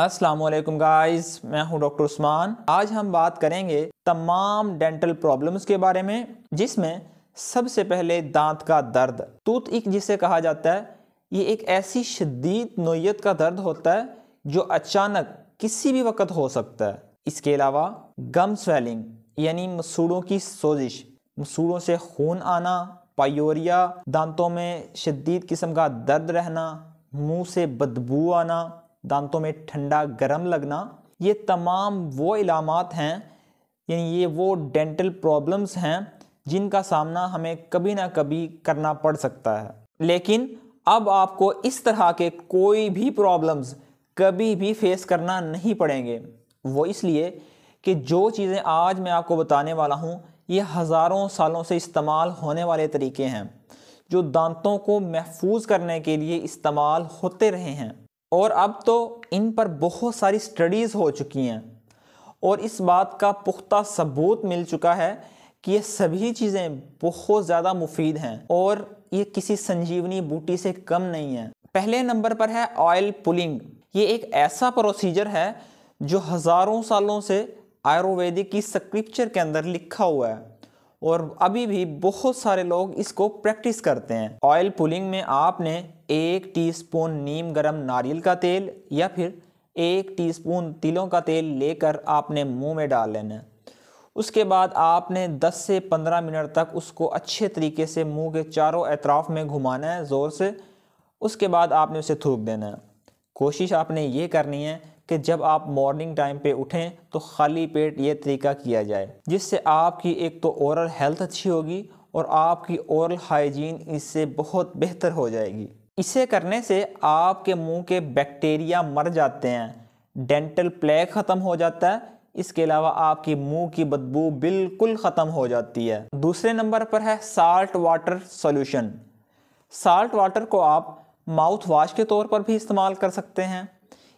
Aslam guys मैं हूं doctor Usman आज हम बात करेंगे तमाम डेंटल प्रॉब्लम्स के बारे में जिसमें सबसे पहले दांत का दर्द तूत एक जिसे कहा जाता है ये एक ऐसी शदीद नोयत का दर्द होता है जो अचानक किसी भी वक्त हो सकता है इसके अलावा गम स्वेलिंग यानी मसूड़ों की सोजिश मसूड़ों से खून आना पायोरिया दांतों में शदीद किस्म का दर्द रहना मुंह से बदबू आना दांतों में ठंडा गर्म लगना ये तमाम वो इलामत हैं यानी ये वो डेंटल प्रॉब्लम्स हैं जिनका सामना हमें कभी ना कभी करना पड़ सकता है लेकिन अब आपको इस तरह के कोई भी प्रॉब्लम्स कभी भी फेस करना नहीं पड़ेंगे वो इसलिए कि जो चीज़ें आज मैं आपको बताने वाला हूँ ये हज़ारों सालों से इस्तेमाल होने वाले तरीके हैं जो दांतों को महफूज करने के लिए इस्तेमाल होते रहे हैं और अब तो इन पर बहुत सारी स्टडीज़ हो चुकी हैं और इस बात का पुख्ता सबूत मिल चुका है कि ये सभी चीज़ें बहुत ज़्यादा मुफीद हैं और ये किसी संजीवनी बूटी से कम नहीं है पहले नंबर पर है ऑयल पुलिंग ये एक ऐसा प्रोसीजर है जो हज़ारों सालों से आयुर्वेदिक की स्क्रिप्चर के अंदर लिखा हुआ है और अभी भी बहुत सारे लोग इसको प्रैक्टिस करते हैं ऑयल पुलिंग में आपने एक टीस्पून नीम गरम नारियल का तेल या फिर एक टीस्पून तिलों का तेल लेकर आपने मुंह में डाल लेना है उसके बाद आपने 10 से 15 मिनट तक उसको अच्छे तरीके से मुंह के चारों अतराफ में घुमाना है ज़ोर से उसके बाद आपने उसे थूक देना है कोशिश आपने ये करनी है कि जब आप मॉर्निंग टाइम पे उठें तो खाली पेट ये तरीका किया जाए जिससे आपकी एक तो औरल हेल्थ अच्छी होगी और आपकी औरल हाइजीन इससे बहुत बेहतर हो जाएगी इसे करने से आपके मुंह के बैक्टीरिया मर जाते हैं डेंटल प्लेग ख़त्म हो जाता है इसके अलावा आपकी मुंह की बदबू बिल्कुल ख़त्म हो जाती है दूसरे नंबर पर है salt water solution salt water को आप माउथ वाश के तौर पर भी इस्तेमाल कर सकते हैं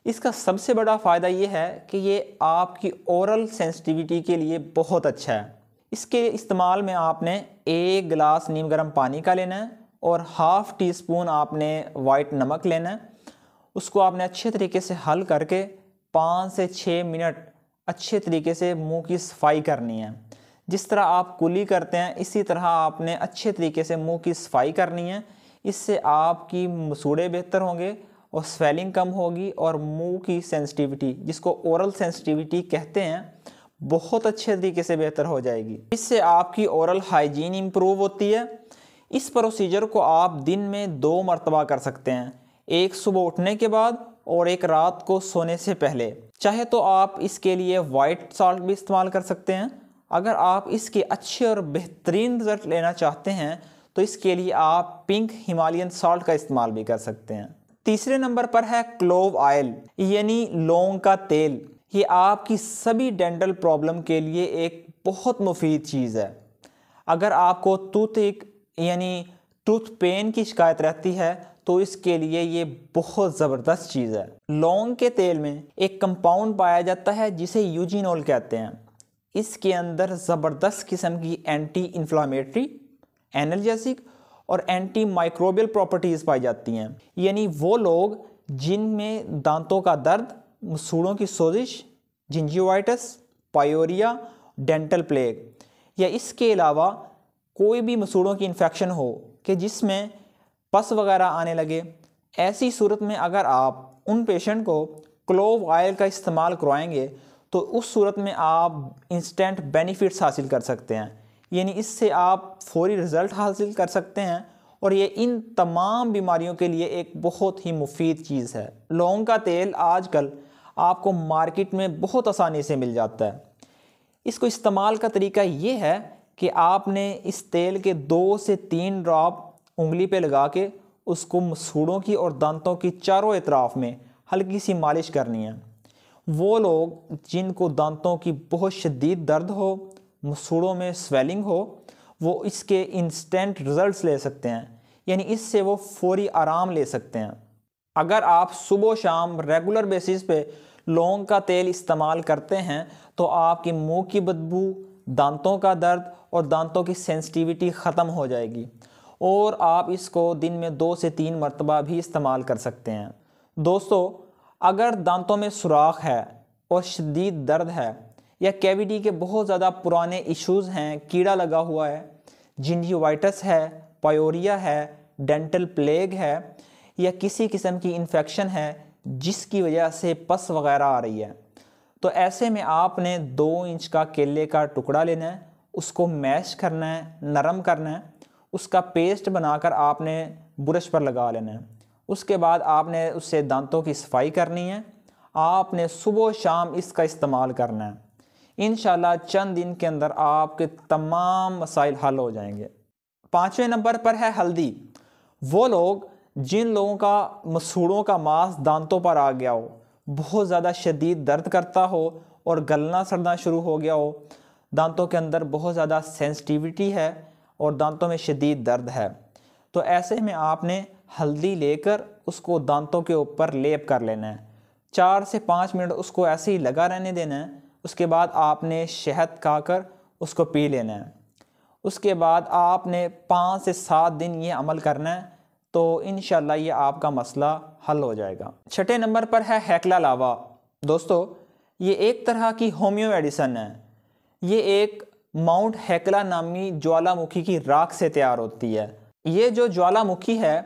इसका सबसे बड़ा फ़ायदा ये है कि ये आपकी औरल सेंसिटिविटी के लिए बहुत अच्छा है इसके इस्तेमाल में आपने एक गिलास नीम गर्म पानी का लेना है और हाफ़ टी स्पून आपने वाइट नमक लेना है उसको आपने अच्छे तरीके से हल करके पाँच से छः मिनट अच्छे तरीके से मुंह की सफाई करनी है जिस तरह आप कुली करते हैं इसी तरह आपने अच्छे तरीके से मुंह की सफाई करनी है इससे आपकी मसूड़े बेहतर होंगे और स्वेलिंग कम होगी और मुंह की सेंसिटिविटी जिसको ओरल सेंसिटिविटी कहते हैं बहुत अच्छे तरीके से बेहतर हो जाएगी इससे आपकी ओरल हाइजीन इम्प्रूव होती है इस प्रोसीजर को आप दिन में दो मरतबा कर सकते हैं एक सुबह उठने के बाद और एक रात को सोने से पहले चाहे तो आप इसके लिए वाइट साल्ट भी इस्तेमाल कर सकते हैं अगर आप इसके अच्छे और बेहतरीन रिजल्ट लेना चाहते हैं तो इसके लिए आप पिंक हिमालयन साल्ट का इस्तेमाल भी कर सकते हैं तीसरे नंबर पर है क्लोव ऑयल यानी लौंग का तेल ये आपकी सभी डेंटल प्रॉब्लम के लिए एक बहुत मुफीद चीज़ है अगर आपको टूथ एक यानी टूथ पेन की शिकायत रहती है तो इसके लिए ये बहुत ज़बरदस्त चीज़ है लौंग के तेल में एक कंपाउंड पाया जाता है जिसे यूजिनोल कहते हैं इसके अंदर ज़बरदस्त किस्म की एंटी इन्फ्लामेटरी एनर्जेसिक और एंटी माइक्रोबियल प्रॉपर्टीज़ पाई जाती हैं यानी वो लोग जिनमें दांतों का दर्द मसूड़ों की सोजिश जिंजिवाइटस पायोरिया डेंटल प्लेग या इसके अलावा कोई भी मसूड़ों की इन्फेक्शन हो कि जिसमें पस वगैरह आने लगे ऐसी सूरत में अगर आप उन पेशेंट को क्लोव ऑयल का इस्तेमाल करवाएंगे तो उस सूरत में आप इंस्टेंट बेनिफिट्स हासिल कर सकते हैं यानी इससे आप फौरी रिज़ल्ट हासिल कर सकते हैं और ये इन तमाम बीमारियों के लिए एक बहुत ही मुफीद चीज़ है लौंग का तेल आजकल आपको मार्केट में बहुत आसानी से मिल जाता है इसको इस्तेमाल का तरीका ये है कि आपने इस तेल के दो से तीन ड्रॉप उंगली पे लगा के उसको मसूड़ों की और दांतों की चारों इतराफ़ में हल्की सी मालिश करनी है वो लोग जिनको दांतों की बहुत शदीद दर्द हो मसूड़ों में स्वेलिंग हो वो इसके इंस्टेंट रिजल्ट्स ले सकते हैं यानी इससे वो फौरी आराम ले सकते हैं अगर आप सुबह शाम रेगुलर बेसिस पे लौंग का तेल इस्तेमाल करते हैं तो आपकी मुंह की बदबू दांतों का दर्द और दांतों की सेंसिटिविटी ख़त्म हो जाएगी और आप इसको दिन में दो से तीन मरतबा भी इस्तेमाल कर सकते हैं दोस्तों अगर दांतों में सुराख है और शदीद दर्द है या कैविटी के बहुत ज़्यादा पुराने इश्यूज़ हैं कीड़ा लगा हुआ है जिंजियोवाइटस है पायोरिया है डेंटल प्लेग है या किसी किस्म की इन्फेक्शन है जिसकी वजह से पस वगैरह आ रही है तो ऐसे में आपने दो इंच का केले का टुकड़ा लेना है उसको मैश करना है नरम करना है उसका पेस्ट बनाकर आपने ब्रश पर लगा लेना है उसके बाद आपने उससे दांतों की सफाई करनी है आपने सुबह शाम इसका इस्तेमाल करना है इन चंद दिन के अंदर आपके तमाम मसाइल हल हो जाएंगे पाँचवें नंबर पर है हल्दी वो लोग जिन लोगों का मसूड़ों का मांस दांतों पर आ गया हो बहुत ज़्यादा शदीद दर्द करता हो और गलना सड़ना शुरू हो गया हो दांतों के अंदर बहुत ज़्यादा सेंसिटिविटी है और दांतों में शदीद दर्द है तो ऐसे में आपने हल्दी लेकर उसको दांतों के ऊपर लेप कर लेना है चार से पाँच मिनट उसको ऐसे ही लगा रहने देना है उसके बाद आपने शहद खाकर उसको पी लेना है उसके बाद आपने पाँच से सात दिन ये अमल करना है तो इन ये आपका मसला हल हो जाएगा छठे नंबर पर है हैकला लावा दोस्तों ये एक तरह की होम्यो एडिसन है ये एक माउंट हैकला नामी ज्वालामुखी की राख से तैयार होती है ये जो ज्वालामुखी है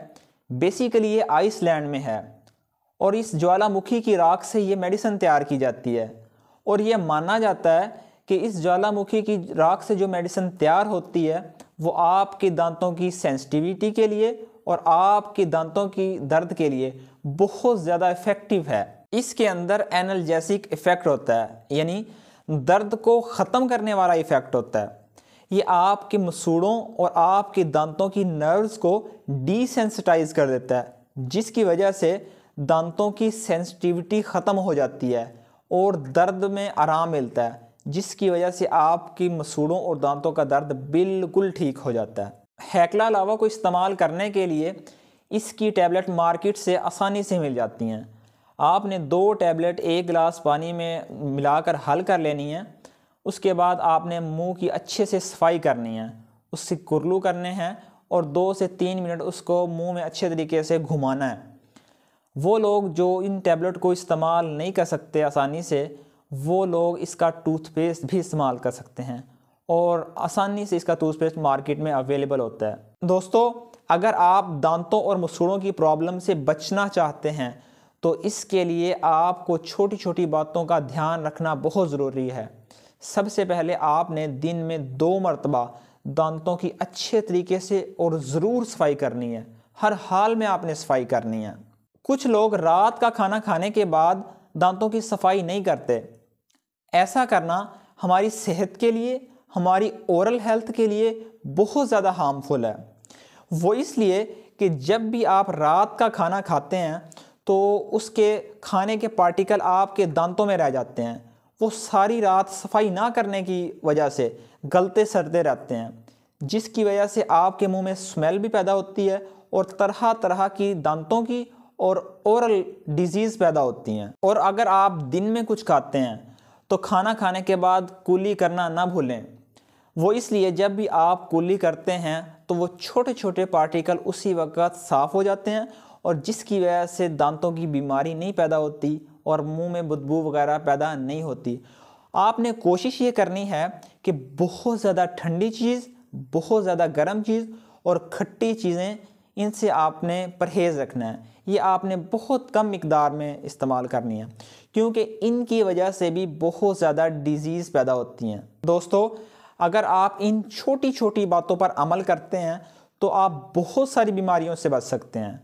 बेसिकली ये आइसलैंड में है और इस ज्वालामुखी की राख से ये मेडिसन तैयार की जाती है और ये माना जाता है कि इस ज्वालामुखी की राख से जो मेडिसिन तैयार होती है वो आपके दांतों की सेंसिटिविटी के लिए और आपके दांतों की दर्द के लिए बहुत ज़्यादा इफ़ेक्टिव है इसके अंदर एनर्जेसिक इफ़ेक्ट होता है यानी दर्द को ख़त्म करने वाला इफ़ेक्ट होता है ये आपके मसूड़ों और आपके दांतों की नर्व्स को डिसेंसिटाइज कर देता है जिसकी वजह से दांतों की सेंसिटिविटी ख़त्म हो जाती है और दर्द में आराम मिलता है जिसकी वजह से आपकी मसूड़ों और दांतों का दर्द बिल्कुल ठीक हो जाता है हैकला लावा को इस्तेमाल करने के लिए इसकी टैबलेट मार्केट से आसानी से मिल जाती हैं आपने दो टैबलेट एक गिलास पानी में मिलाकर हल कर लेनी है उसके बाद आपने मुंह की अच्छे से सफाई करनी है उससे कुरलू करने हैं और दो से तीन मिनट उसको मुंह में अच्छे तरीके से घुमाना है वो लोग जो इन टैबलेट को इस्तेमाल नहीं कर सकते आसानी से वो लोग इसका टूथपेस्ट भी इस्तेमाल कर सकते हैं और आसानी से इसका टूथपेस्ट मार्केट में अवेलेबल होता है दोस्तों अगर आप दांतों और मसूड़ों की प्रॉब्लम से बचना चाहते हैं तो इसके लिए आपको छोटी छोटी बातों का ध्यान रखना बहुत ज़रूरी है सबसे पहले आपने दिन में दो मरतबा दांतों की अच्छे तरीके से और ज़रूर सफाई करनी है हर हाल में आपने सफाई करनी है कुछ लोग रात का खाना खाने के बाद दांतों की सफाई नहीं करते ऐसा करना हमारी सेहत के लिए हमारी ओरल हेल्थ के लिए बहुत ज़्यादा हार्मफुल है वो इसलिए कि जब भी आप रात का खाना खाते हैं तो उसके खाने के पार्टिकल आपके दांतों में रह जाते हैं वो सारी रात सफाई ना करने की वजह से गलते सरते रहते हैं जिसकी वजह से आपके मुंह में स्मेल भी पैदा होती है और तरह तरह की दांतों की और ओरल डिजीज़ पैदा होती हैं और अगर आप दिन में कुछ खाते हैं तो खाना खाने के बाद कूली करना ना भूलें वो इसलिए जब भी आप कूली करते हैं तो वो छोटे छोटे पार्टिकल उसी वक्त साफ़ हो जाते हैं और जिसकी वजह से दांतों की बीमारी नहीं पैदा होती और मुंह में बदबू वगैरह पैदा नहीं होती आपने कोशिश ये करनी है कि बहुत ज़्यादा ठंडी चीज़ बहुत ज़्यादा गर्म चीज़ और खट्टी चीज़ें इनसे आपने परहेज़ रखना है ये आपने बहुत कम मकदार में इस्तेमाल करनी है क्योंकि इनकी वजह से भी बहुत ज़्यादा डिजीज़ पैदा होती हैं दोस्तों अगर आप इन छोटी छोटी बातों पर अमल करते हैं तो आप बहुत सारी बीमारियों से बच सकते हैं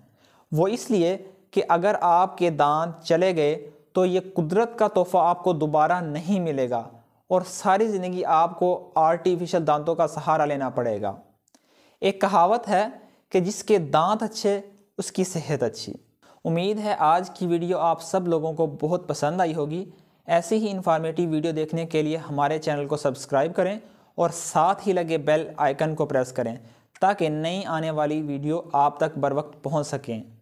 वो इसलिए कि अगर आपके दांत चले गए तो ये कुदरत का तोहफ़ा आपको दोबारा नहीं मिलेगा और सारी ज़िंदगी आपको आर्टिफिशियल दांतों का सहारा लेना पड़ेगा एक कहावत है कि जिसके दांत अच्छे उसकी सेहत अच्छी उम्मीद है आज की वीडियो आप सब लोगों को बहुत पसंद आई होगी ऐसी ही इन्फॉर्मेटिव वीडियो देखने के लिए हमारे चैनल को सब्सक्राइब करें और साथ ही लगे बेल आइकन को प्रेस करें ताकि नई आने वाली वीडियो आप तक बर वक्त पहुँच सकें